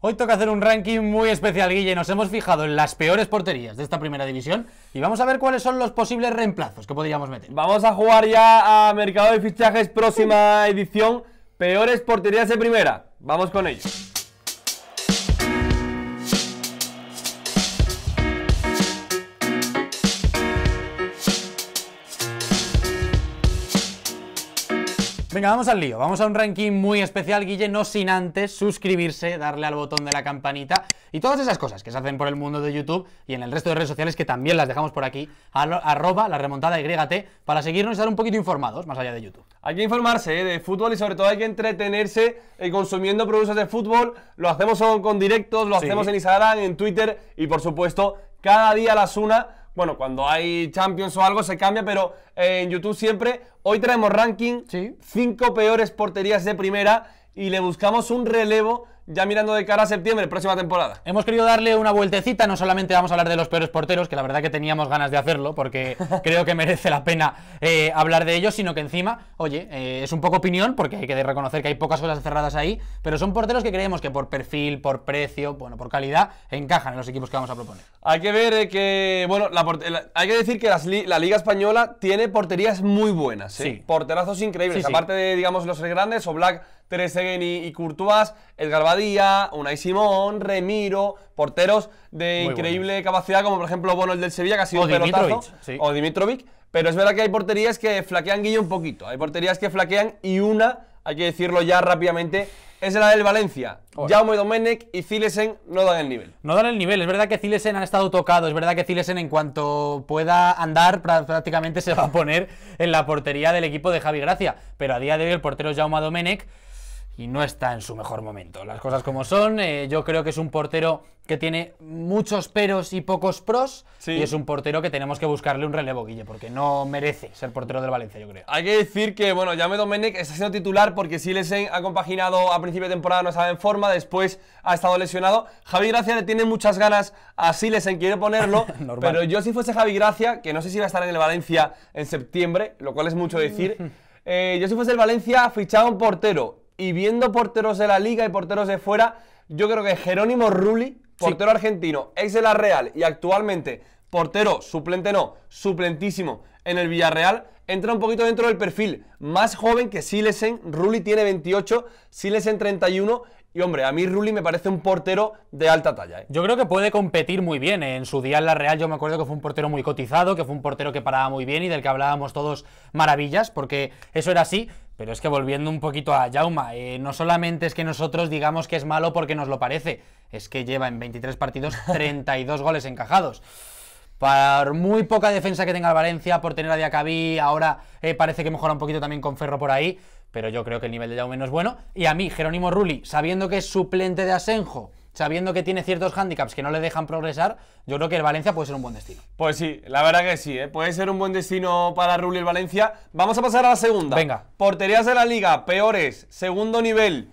Hoy toca hacer un ranking muy especial, Guille. Nos hemos fijado en las peores porterías de esta primera división y vamos a ver cuáles son los posibles reemplazos que podríamos meter. Vamos a jugar ya a Mercado de Fichajes, próxima edición. Peores porterías de primera. Vamos con ellos. Venga, vamos al lío. Vamos a un ranking muy especial, Guille, no sin antes suscribirse, darle al botón de la campanita y todas esas cosas que se hacen por el mundo de YouTube y en el resto de redes sociales que también las dejamos por aquí, arroba la remontada YT, para seguirnos y estar un poquito informados más allá de YouTube. Hay que informarse ¿eh? de fútbol y sobre todo hay que entretenerse eh, consumiendo productos de fútbol. Lo hacemos con, directos, lo hacemos en Instagram, en Twitter y por supuesto cada día a las una bueno, cuando hay Champions o algo se cambia, pero eh, en YouTube siempre. Hoy traemos ranking, 5 peores porterías de primera y le buscamos un relevo ya mirando de cara a septiembre, próxima temporada. Hemos querido darle una vueltecita, no solamente vamos a hablar de los peores porteros, que la verdad que teníamos ganas de hacerlo, porque creo que merece la pena eh, hablar de ellos, sino que encima, oye, eh, es un poco opinión, porque hay que reconocer que hay pocas cosas cerradas ahí, pero son porteros que creemos que por perfil, por precio, bueno, por calidad, encajan en los equipos que vamos a proponer. Hay que ver eh, que, bueno, hay que decir que la Liga Española tiene porterías muy buenas, sí. porterazos increíbles, aparte de, digamos, los grandes, o Black Trezegueni y Courtois, Edgar Badía, Unai Simón, Remiro, porteros de increíble capacidad, como por ejemplo Bono el del Sevilla, que ha sido o o Dimitrovic, pero es verdad que hay porterías que flaquean Guillo un poquito, hay porterías que flaquean y una, hay que decirlo ya rápidamente, es la del Valencia. Jaume Domenech y Zilesen no dan el nivel. No dan el nivel. Es verdad que Zilesen han estado tocado Es verdad que Zilesen, en cuanto pueda andar, prácticamente se va a poner en la portería del equipo de Javi Gracia. Pero a día de hoy, el portero Jaume Domenech y no está en su mejor momento. Las cosas como son, eh, yo creo que es un portero que tiene muchos peros y pocos pros, y es un portero que tenemos que buscarle un relevo, Guille, porque no merece ser portero del Valencia, yo creo. Hay que decir que, bueno, Jaume Domenech está siendo titular porque Silesen ha compaginado a principio de temporada, no estaba en forma, después ha estado lesionado. Javi Gracia le tiene muchas ganas a Silesen, quiere ponerlo, pero yo si fuese Javi Gracia, que no sé si va a estar en el Valencia en septiembre, lo cual es mucho decir, eh, yo si fuese el Valencia fichaba un portero y viendo porteros de la liga y porteros de fuera, yo creo que Jerónimo Rulli, portero argentino, ex de la Real y actualmente portero, suplente no, suplentísimo en el Villarreal, entra un poquito dentro del perfil. Más joven que Silesen, Rulli tiene 28, Silesen 31 y hombre, a mí Rulli me parece un portero de alta talla. ¿eh? Yo creo que puede competir muy bien. ¿eh? En su día en la Real yo me acuerdo que fue un portero muy cotizado, que fue un portero que paraba muy bien y del que hablábamos todos maravillas, porque eso era así. Pero es que volviendo un poquito a Jauma, eh, no solamente es que nosotros digamos que es malo porque nos lo parece, es que lleva en 23 partidos 32 goles encajados. Para muy poca defensa que tenga el Valencia, por tener a Diacabí, ahora parece que mejora un poquito también con Ferro por ahí pero yo creo que el nivel de Jaume es bueno. Y a mí, Jerónimo Rulli, sabiendo que es suplente de Asenjo, sabiendo que tiene ciertos hándicaps que no le dejan progresar, yo creo que el Valencia puede ser un buen destino. Pues sí, la verdad que sí, ¿eh? puede ser un buen destino para Rulli el Valencia. Vamos a pasar a la segunda. Venga. Porterías de la liga, peores, segundo nivel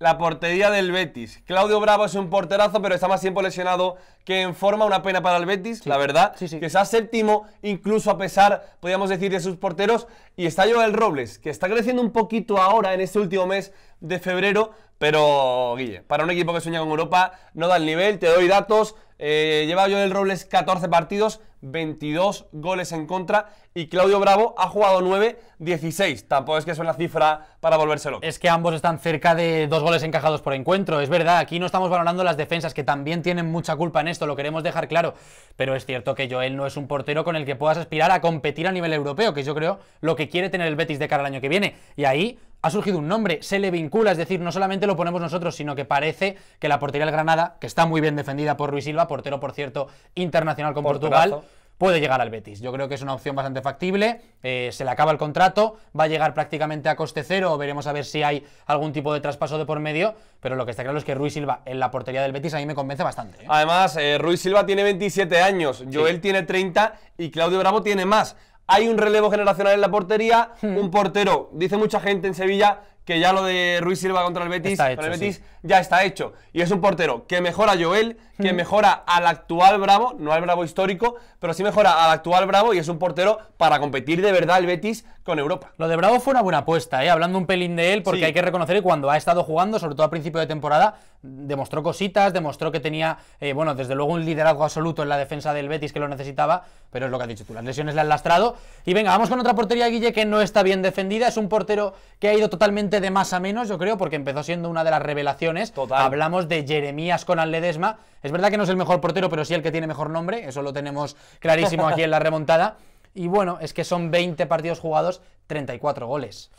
la portería del Betis. Claudio Bravo es un porterazo, pero está más tiempo lesionado que en forma. Una pena para el Betis, la verdad. Que está séptimo, incluso a pesar, podríamos decir, de sus porteros. Y está Joel Robles, que está creciendo un poquito ahora en este último mes de febrero. Pero, Guille, para un equipo que sueña con Europa, no da el nivel. Te doy datos. Eh, lleva Joel Robles 14 partidos, 22 goles en contra y Claudio Bravo ha jugado 9, 16. Tampoco es que sea una cifra para volvérselo. Es que ambos están cerca de dos goles encajados por encuentro, es verdad. Aquí no estamos valorando las defensas, que también tienen mucha culpa en esto, lo queremos dejar claro. Pero es cierto que Joel no es un portero con el que puedas aspirar a competir a nivel europeo, que yo creo lo que quiere tener el Betis de cara al año que viene. Y ahí ha surgido un nombre, se le vincula, es decir, no solamente lo ponemos nosotros, sino que parece que la portería del Granada, que está muy bien defendida por Ruiz Silva, portero, por cierto, internacional con Portugal, puede llegar al Betis. Yo creo que es una opción bastante factible. Eh, se le acaba el contrato, va a llegar prácticamente a coste cero. Veremos a ver si hay algún tipo de traspaso de por medio. Pero lo que está claro es que Ruiz Silva en la portería del Betis a mí me convence bastante. ¿eh? Además, eh, Ruiz Silva tiene 27 años, Joel tiene 30 y Claudio Bravo tiene más hay un relevo generacional en la portería, hmm. un portero, dice mucha gente en Sevilla que ya lo de Ruiz Silva contra el Betis, el Betis ya está hecho. Y es un portero que mejora a Joel, que hmm. mejora al actual Bravo, no al Bravo histórico, pero sí mejora al actual Bravo y es un portero para competir de verdad el Betis con Europa. Lo de Bravo fue una buena apuesta, ¿eh? hablando un pelín de él, porque hay que reconocer que cuando ha estado jugando, sobre todo a principio de temporada, demostró cositas, demostró que tenía, eh, bueno, desde luego un liderazgo absoluto en la defensa del Betis que lo necesitaba, pero es lo que has dicho tú, las lesiones le han lastrado. Y venga, vamos con otra portería, Guille, que no está bien defendida, es un portero que ha ido totalmente de más a menos, yo creo, porque empezó siendo una de las revelaciones. Hablamos de Jeremías con Ledesma. Es verdad que no es el mejor portero, pero sí el que tiene mejor nombre. Eso lo tenemos clarísimo aquí en la remontada. Y bueno, es que son 20 partidos jugados, 34 goles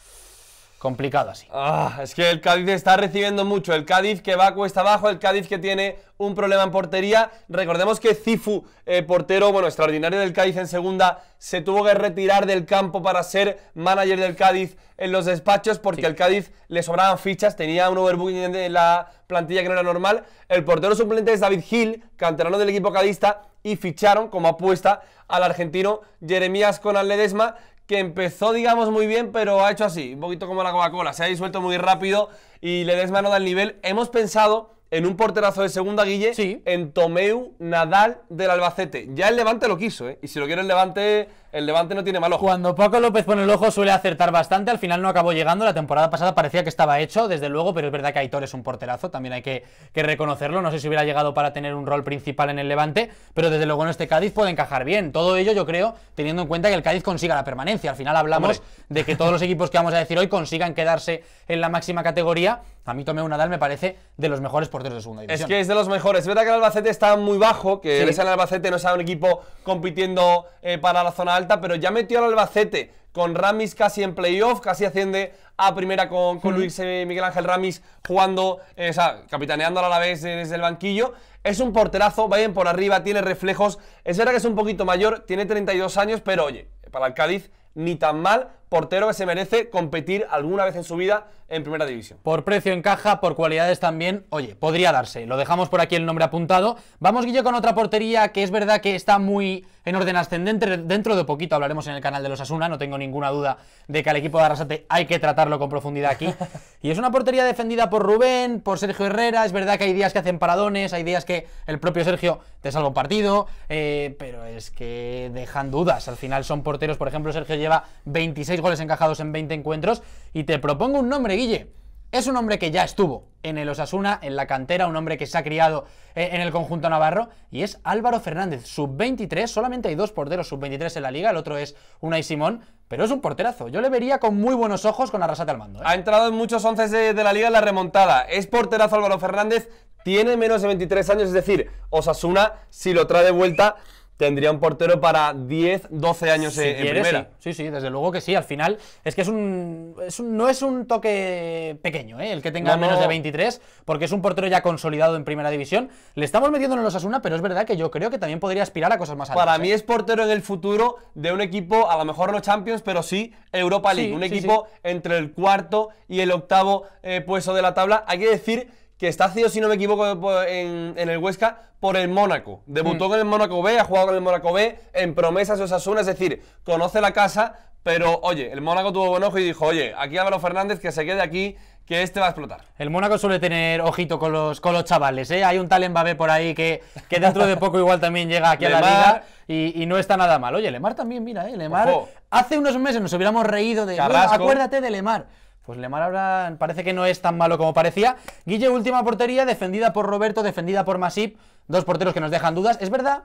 complicado así. Ah, es que el Cádiz está recibiendo mucho. El Cádiz que va cuesta abajo, el Cádiz que tiene un problema en portería. Recordemos que Cifu, eh, portero, bueno, extraordinario del Cádiz en segunda, se tuvo que retirar del campo para ser manager del Cádiz en los despachos porque el Cádiz le sobraban fichas, tenía un overbooking en la plantilla que no era normal. El portero suplente es David Gil, canterano del equipo cadista, y ficharon como apuesta al argentino Jeremías Conal Ledesma, que empezó, digamos, muy bien, pero ha hecho así, un poquito como la Coca-Cola, se ha disuelto muy rápido y le des mano del nivel. Hemos pensado en un porterazo de segunda, Guille, sí. en Tomeu Nadal del Albacete. Ya el Levante lo quiso, ¿eh? Y si lo quiere el Levante, el Levante no tiene mal ojo. Cuando Paco López pone el ojo suele acertar bastante, al final no acabó llegando, la temporada pasada parecía que estaba hecho, desde luego, pero es verdad que Aitor es un porterazo, también hay que, reconocerlo, no sé si hubiera llegado para tener un rol principal en el Levante, pero desde luego en este Cádiz puede encajar bien. Todo ello yo creo, teniendo en cuenta que el Cádiz consiga la permanencia, al final hablamos de que todos los equipos que vamos a decir hoy consigan quedarse en la máxima categoría a mí Tomeu Nadal me parece de los mejores porteros de segunda división. Es que es de los mejores. Es verdad que el Albacete está muy bajo, que el Albacete no sea un equipo compitiendo eh, para la zona alta, pero ya metió al Albacete con Ramis casi en playoff, casi asciende a primera con, mm. Luis eh, Miguel Ángel Ramis jugando, eh, capitaneando a la vez desde el banquillo. Es un porterazo, va bien por arriba, tiene reflejos. Es verdad que es un poquito mayor, tiene 32 años, pero oye, para el Cádiz ni tan mal portero que se merece competir alguna vez en su vida en primera división. Por precio en caja, por cualidades también, oye, podría darse. Lo dejamos por aquí el nombre apuntado. Vamos, Guillo, con otra portería que es verdad que está muy en orden ascendente. Dentro de poquito hablaremos en el canal de los Asuna, no tengo ninguna duda de que al equipo de Arrasate hay que tratarlo con profundidad aquí. y es una portería defendida por Rubén, por Sergio Herrera. Es verdad que hay días que hacen paradones, hay días que el propio Sergio te salva un partido, eh, pero es que dejan dudas. Al final son porteros, por ejemplo, Sergio lleva 26 goles encajados en 20 encuentros. Y te propongo un nombre, Guille. Es un hombre que ya estuvo en el Osasuna, en la cantera, un hombre que se ha criado eh, en el conjunto navarro, y es Álvaro Fernández, sub-23, solamente hay dos porteros sub-23 en la liga, el otro es Unai Simón, pero es un porterazo, yo le vería con muy buenos ojos con Arrasate al mando. ¿eh? Ha entrado en muchos once de, de la liga en la remontada, es porterazo Álvaro Fernández, tiene menos de 23 años, es decir, Osasuna, si lo trae de vuelta, tendría un portero para 10, 12 años en, primera. Sí. sí. desde luego que sí. Al final, es que es un, no es un toque pequeño, ¿eh? el que tenga menos de 23, porque es un portero ya consolidado en primera división. Le estamos metiendo en los Asuna, pero es verdad que yo creo que también podría aspirar a cosas más altas. Para mí ¿eh? es portero en el futuro de un equipo, a lo mejor no Champions, pero sí Europa League. un equipo entre el cuarto y el octavo eh, puesto de la tabla. Hay que decir que está haciendo, si no me equivoco, en, el Huesca por el Mónaco. Debutó mm. con el Mónaco B, ha jugado con el Mónaco B, en promesas de Osasuna, es decir, conoce la casa, pero oye, el Mónaco tuvo buen ojo y dijo, oye, aquí Álvaro Fernández que se quede aquí, que este va a explotar. El Mónaco suele tener ojito con los, con chavales, ¿eh? Hay un tal Mbappé por ahí que, que dentro de poco igual también llega aquí a la liga y, no está nada mal. Oye, Lemar también, mira, ¿eh? Lemar... Hace unos meses nos hubiéramos reído de... Acuérdate de Lemar. Pues Lemar ahora parece que no es tan malo como parecía. Guille, última portería, defendida por Roberto, defendida por Masip. Dos porteros que nos dejan dudas. Es verdad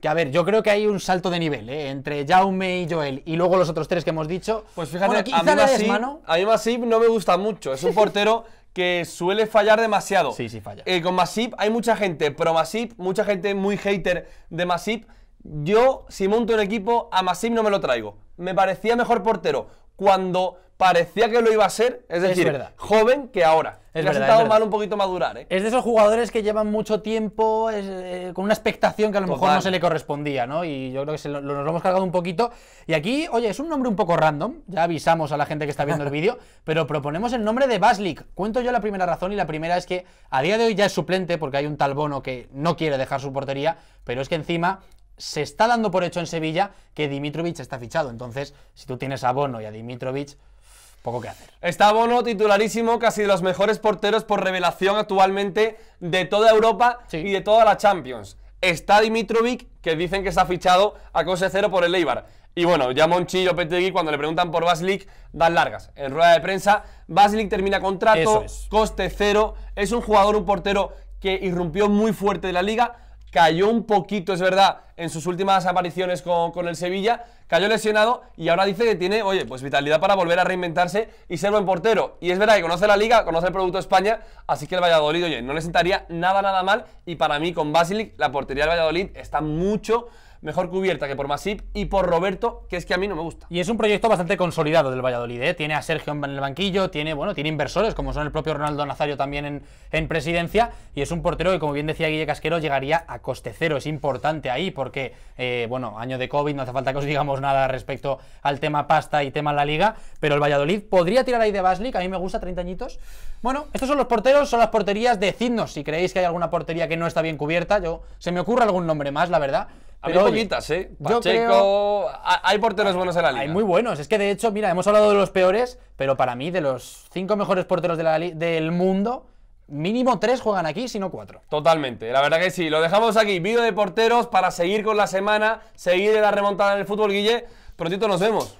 que, a ver, yo creo que hay un salto de nivel ¿eh? entre Jaume y Joel y luego los otros tres que hemos dicho. Pues fíjate, a, mí Masip, no me gusta mucho. Es un portero que suele fallar demasiado. Sí, sí, falla. Eh, con Masip hay mucha gente pro Masip, mucha gente muy hater de Masip. Yo, si monto un equipo, a Masip no me lo traigo. Me parecía mejor portero cuando parecía que lo iba a ser, es decir, joven que ahora. Es ha sentado mal un poquito madurar. ¿eh? Es de esos jugadores que llevan mucho tiempo eh, con una expectación que a lo mejor no se le correspondía, ¿no? Y yo creo que nos lo hemos cargado un poquito. Y aquí, oye, es un nombre un poco random, ya avisamos a la gente que está viendo el vídeo, pero proponemos el nombre de Baslik. Cuento yo la primera razón y la primera es que a día de hoy ya es suplente porque hay un tal Bono que no quiere dejar su portería, pero es que encima se está dando por hecho en Sevilla que Dimitrovic está fichado. Entonces, si tú tienes a Bono y a Dimitrovic, poco que hacer. Está Bono titularísimo, casi de los mejores porteros por revelación actualmente de toda Europa y de toda la Champions. Está Dimitrovic, que dicen que está fichado a coste cero por el Eibar. Y bueno, ya Monchillo, y cuando le preguntan por Baslik, dan largas. En rueda de prensa, Baslik termina contrato, coste cero. Es un jugador, un portero que irrumpió muy fuerte de la liga cayó un poquito, es verdad, en sus últimas apariciones con, el Sevilla, cayó lesionado y ahora dice que tiene, oye, pues vitalidad para volver a reinventarse y ser buen portero. Y es verdad que conoce la liga, conoce el Producto España, así que el Valladolid, oye, no le sentaría nada, nada mal y para mí con Basilic la portería del Valladolid está mucho mejor cubierta que por Masip y por Roberto, que es que a mí no me gusta. Y es un proyecto bastante consolidado del Valladolid, ¿eh? Tiene a Sergio en el banquillo, tiene, bueno, tiene inversores, como son el propio Ronaldo Nazario también en, en presidencia, y es un portero que, como bien decía Guille Casquero, llegaría a coste cero. Es importante ahí porque, eh, bueno, año de COVID, no hace falta que os digamos nada respecto al tema pasta y tema la liga, pero el Valladolid podría tirar ahí de que a mí me gusta, 30 añitos. Bueno, estos son los porteros, son las porterías, decidnos si creéis que hay alguna portería que no está bien cubierta, yo se me ocurre algún nombre más, la verdad, pero ¿eh? Pacheco, hay porteros buenos en la liga. Hay muy buenos. Es que, de hecho, mira, hemos hablado de los peores, pero para mí, de los cinco mejores porteros del mundo, Mínimo tres juegan aquí, si no cuatro. Totalmente, la verdad que sí. Lo dejamos aquí, vídeo de porteros para seguir con la semana, seguir la remontada en el fútbol, Guille. Prontito nos vemos.